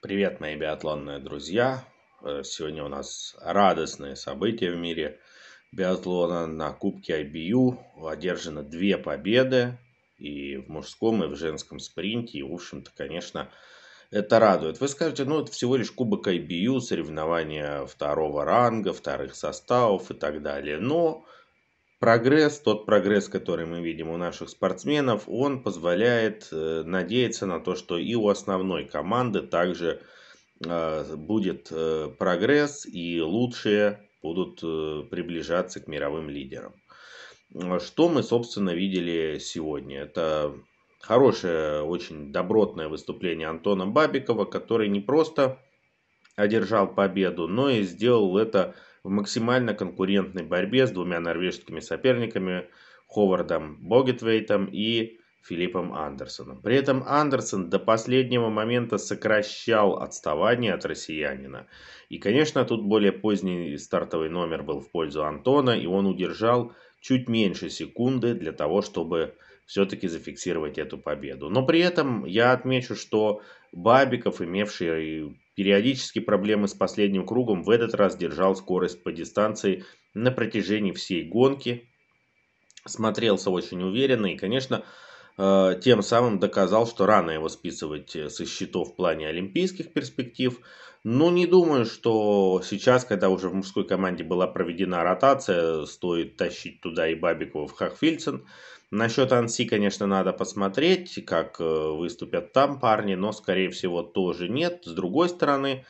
Привет, мои биатлонные друзья! Э, сегодня у нас радостные события в мире биатлона. На Кубке IBU одержано две победы и в мужском, и в женском спринте. И, в общем-то, конечно, это радует. Вы скажете, ну, это всего лишь Кубок IBU, соревнования второго ранга, вторых составов и так далее. Но прогресс, тот прогресс, который мы видим у наших спортсменов, он позволяет э, надеяться на то, что и у основной команды также э, будет э, прогресс и лучшие будут приближаться к мировым лидерам. Что мы, собственно, видели сегодня? Это хорошее, очень добротное выступление Антона Бабикова, который не просто одержал победу, но и сделал это в максимально конкурентной борьбе с двумя норвежскими соперниками Ховардом Богетвейтом и Филиппом Андерсоном. При этом Андерсон до последнего момента сокращал отставание от россиянина. И, конечно, тут более поздний стартовый номер был в пользу Антона, и он удержал чуть меньше секунды для того, чтобы все-таки зафиксировать эту победу. Но при этом я отмечу, что Бабиков, имевший Периодически проблемы с последним кругом в этот раз держал скорость по дистанции на протяжении всей гонки. Смотрелся очень уверенно и, конечно, э, тем самым доказал, что рано его списывать э, со счетов в плане олимпийских перспектив – ну, не думаю, что сейчас, когда уже в мужской команде была проведена ротация, стоит тащить туда и Бабикова в Хахфильцен. Насчет Анси, конечно, надо посмотреть, как э, выступят там парни, но, скорее всего, тоже нет. С другой стороны,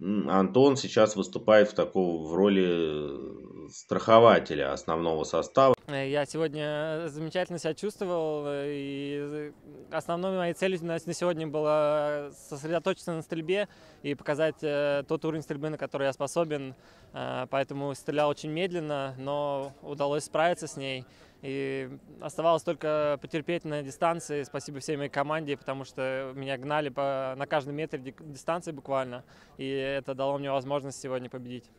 Антон сейчас выступает в, такого, в роли э, страхователя основного состава. Э, я сегодня э, замечательно себя чувствовал, и основной моей целью на сегодня было сосредоточиться на стрельбе и показать тот уровень стрельбы, на который я способен. Поэтому стрелял очень медленно, но удалось справиться с ней. И оставалось только потерпеть на дистанции. Спасибо всей моей команде, потому что меня гнали по, на каждом метре дистанции буквально. И это дало мне возможность сегодня победить.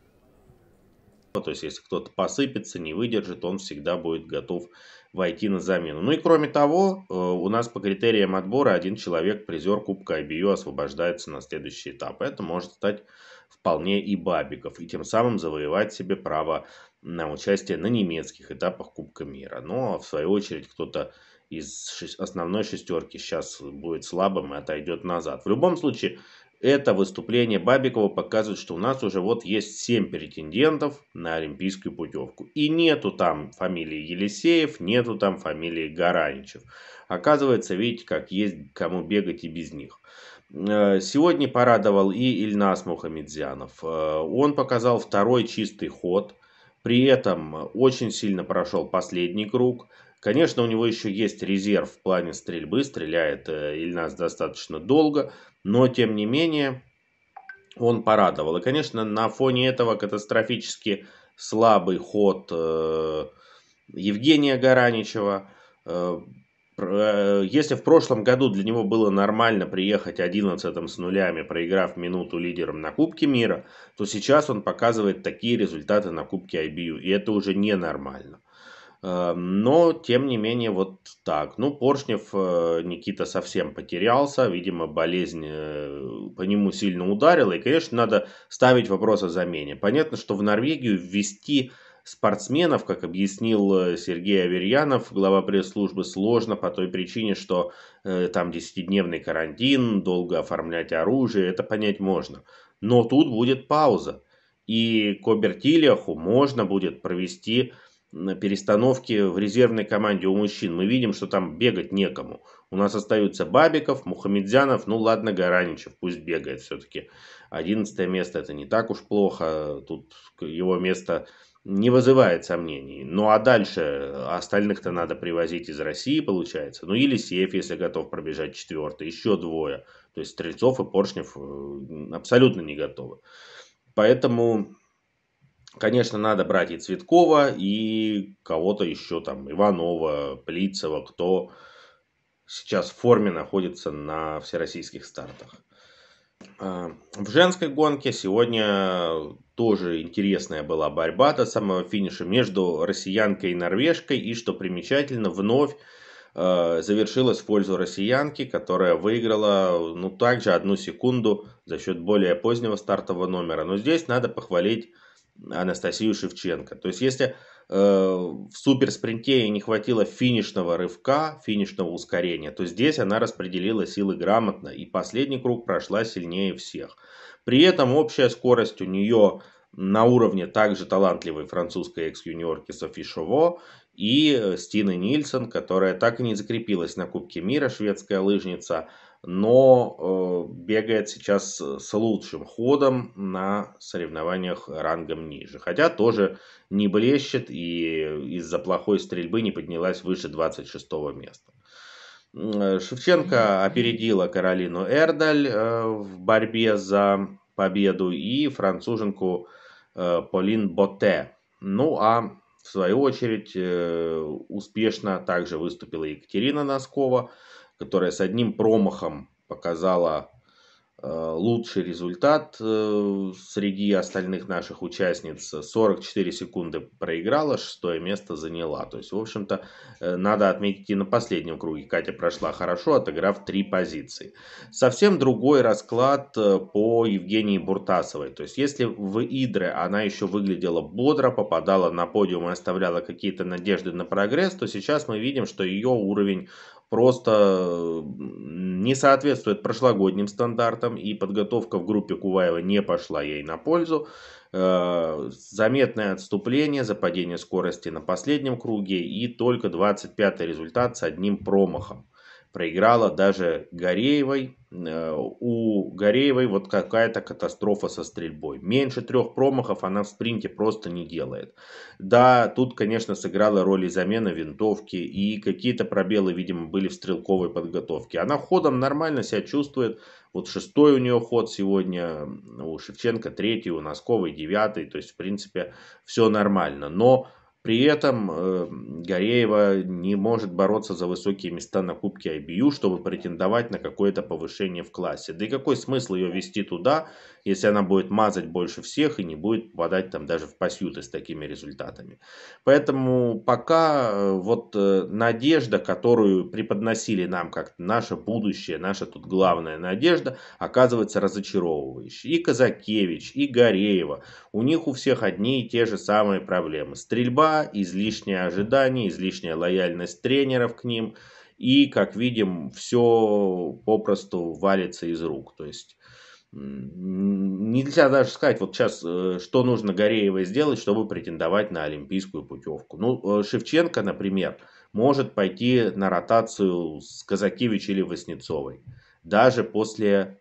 Ну, то есть, если кто-то посыпется, не выдержит, он всегда будет готов войти на замену. Ну и кроме того, э, у нас по критериям отбора один человек, призер Кубка IBU, освобождается на следующий этап. Это может стать вполне и Бабиков, и тем самым завоевать себе право на участие на немецких этапах Кубка мира. Но, ну, а в свою очередь, кто-то из основной шестерки сейчас будет слабым и отойдет назад. В любом случае, это выступление Бабикова показывает, что у нас уже вот есть 7 претендентов на олимпийскую путевку. И нету там фамилии Елисеев, нету там фамилии Гараничев. Оказывается, видите, как есть кому бегать и без них. Э, сегодня порадовал и Ильнас Мухамедзянов. Э, он показал второй чистый ход. При этом очень сильно прошел последний круг. Конечно, у него еще есть резерв в плане стрельбы. Стреляет э, Ильнас достаточно долго. Но, тем не менее, он порадовал. И, конечно, на фоне этого катастрофически слабый ход э, Евгения Гараничева э, – Э, если в прошлом году для него было нормально приехать 11 с нулями, проиграв минуту лидером на Кубке мира, то сейчас он показывает такие результаты на Кубке IBU, и это уже ненормально. Э, но, тем не менее, вот так. Ну, Поршнев э, Никита совсем потерялся. Видимо, болезнь по нему сильно ударила. И, конечно, надо ставить вопрос о замене. Понятно, что в Норвегию ввести Спортсменов, как объяснил э, Сергей Аверьянов, глава пресс-службы, сложно по той причине, что э, там десятидневный карантин, долго оформлять оружие, это понять можно. Но тут будет пауза. И к можно будет провести перестановки в резервной команде у мужчин. Мы видим, что там бегать некому. У нас остаются Бабиков, Мухамедзянов, ну ладно, Гараничев, пусть бегает все-таки. Одиннадцатое место это не так уж плохо, тут его место не вызывает сомнений. Ну а дальше э, остальных-то надо привозить из России, получается. Ну Елисеев, если готов пробежать четвертый, еще двое. То есть Стрельцов и Поршнев э, абсолютно не готовы. Поэтому, конечно, надо брать и Цветкова, и кого-то еще там, Иванова, Плицева, кто сейчас в форме находится на всероссийских стартах. А, в женской гонке сегодня тоже интересная была борьба до самого финиша между россиянкой и норвежкой. И, что примечательно, вновь э, завершилась в пользу россиянки, которая выиграла ну также одну секунду за счет более позднего стартового номера. Но здесь надо похвалить Анастасию Шевченко. То есть, если э, в суперспринте ей не хватило финишного рывка, финишного ускорения, то здесь она распределила силы грамотно, и последний круг прошла сильнее всех. При этом общая скорость у нее на уровне также талантливой французской экс-юниорки Софи Шово и э, Стины Нильсон, которая так и не закрепилась на Кубке мира, шведская лыжница – но э, бегает сейчас с лучшим ходом на соревнованиях рангом ниже. Хотя тоже не блещет и из-за плохой стрельбы не поднялась выше 26 места. Э, Шевченко опередила Каролину Эрдаль э, в борьбе за победу и француженку Полин Боте. Ну а в свою очередь успешно также выступила Екатерина Носкова – которая с одним промахом показала э, лучший результат э, среди остальных наших участниц. 44 секунды проиграла, шестое место заняла. То есть, в общем-то, э, надо отметить и на последнем круге. Катя прошла хорошо, отыграв три позиции. Совсем другой расклад по Евгении Буртасовой. То есть, если в Идре она еще выглядела бодро, попадала на подиум и оставляла какие-то надежды на прогресс, то сейчас мы видим, что ее уровень просто не соответствует прошлогодним стандартам, и подготовка в группе Куваева не пошла ей на пользу. Э, заметное отступление, за падение скорости на последнем круге и только 25-й результат с одним промахом проиграла даже Гореевой. Э, у Гореевой вот какая-то катастрофа со стрельбой. Меньше трех промахов она в спринте просто не делает. Да, тут, конечно, сыграла роль и замена винтовки, и какие-то пробелы, видимо, были в стрелковой подготовке. Она ходом нормально себя чувствует. Вот шестой у нее ход сегодня, у Шевченко третий, у Носковой девятый. То есть, в принципе, все нормально. Но при этом э, Гореева не может бороться за высокие места на Кубке IBU, чтобы претендовать на какое-то повышение в классе. Да и какой смысл ее вести туда, если она будет мазать больше всех и не будет попадать там даже в пасюты с такими результатами. Поэтому пока э, вот э, надежда, которую преподносили нам как наше будущее, наша тут главная надежда, оказывается разочаровывающей. И Казакевич, и Гореева, у них у всех одни и те же самые проблемы. Стрельба излишние ожидания, излишняя лояльность тренеров к ним. И, как видим, все попросту валится из рук. То есть нельзя даже сказать, вот сейчас, э, что нужно Гореевой сделать, чтобы претендовать на олимпийскую путевку. Ну, э, Шевченко, например, может пойти на ротацию с Казакевич или Васнецовой. Даже после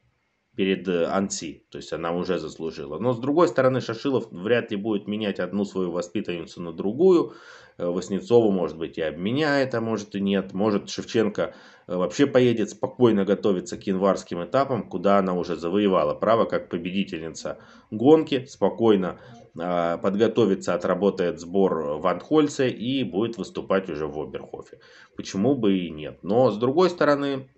перед э, Анси. То есть она уже заслужила. Но с другой стороны, Шашилов вряд ли будет менять одну свою воспитанницу на другую. Э, Васнецову, может быть, и обменяет, а может и нет. Может, Шевченко э, вообще поедет спокойно готовиться к январским этапам, куда она уже завоевала право как победительница гонки, спокойно подготовится, отработает сбор в Анхольце и будет выступать уже в Оберхофе. Почему бы и нет. Но, с другой стороны,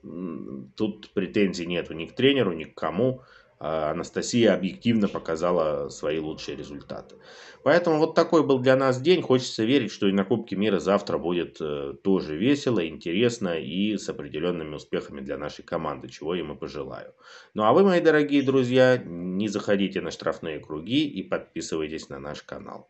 тут претензий нет. ни к тренеру, ни к команде кому а, Анастасия объективно показала свои лучшие результаты. Поэтому вот такой был для нас день. Хочется верить, что и на Кубке мира завтра будет э, тоже весело, интересно и с определенными успехами для нашей команды, чего им и пожелаю. Ну а вы, мои дорогие друзья, не заходите на штрафные круги и подписывайтесь на наш канал.